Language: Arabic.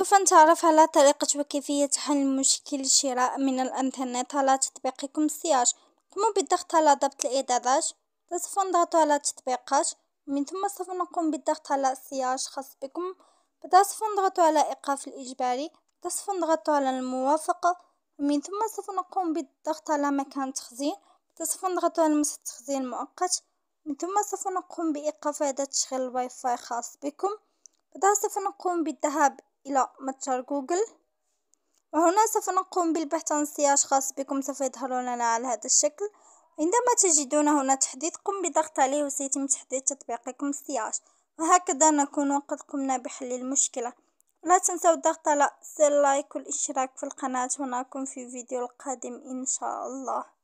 سوف نتعرف على طريقة وكيفية حل مشكل الشراء من الانترنت على تطبيقكم سياج ثم بالضغط على ضبط الاعدادات وسوف نضغط على تطبيقات من ثم سوف نقوم بالضغط على سياج خاص بكم بعدها سوف نضغط على ايقاف الاجباري سوف نضغط على الموافقة من ثم سوف نقوم بالضغط على مكان التخزين سوف نضغط على مسح التخزين المؤقت من ثم سوف نقوم بايقاف اعداد تشغيل الواي فاي خاص بكم بعدها سوف نقوم بالذهاب إلى متجر جوجل وهنا سوف نقوم بالبحث عن سياج خاص بكم سوف يظهر لنا على هذا الشكل عندما تجدون هنا تحديث قم بضغط عليه وسيتم تحديث تطبيقكم السياج وهكذا نكون قد قمنا بحل المشكلة لا تنسوا الضغط على زر لايك والاشتراك في القناة ونراكم في الفيديو القادم إن شاء الله